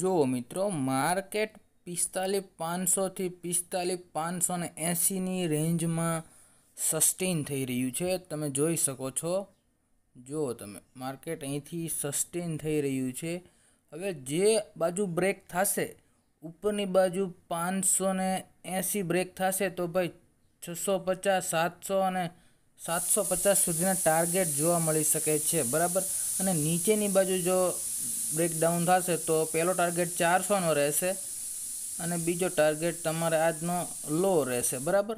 જુઓ મિત્રો માર્કેટ પિસ્તાલીસ પાંચસોથી પિસ્તાલીસ પાંચસો ને એંસીની રેન્જમાં સસ્ટેન થઈ રહ્યું છે તમે જોઈ શકો છો જુઓ તમે માર્કેટ અહીંથી સસ્ટેન થઈ રહ્યું છે હવે જે બાજુ બ્રેક થશે ઉપરની બાજુ પાંચસો ને એંસી બ્રેક થશે તો ભાઈ છસો પચાસ સાતસો અને સાતસો પચાસ સુધીના ટાર્ગેટ જોવા મળી શકે છે બરાબર અને નીચેની બાજુ જો બ્રેકડાઉન થશે તો પહેલો ટાર્ગેટ ચારસોનો રહેશે અને બીજો ટાર્ગેટ તમારે આજનો લો રહેશે બરાબર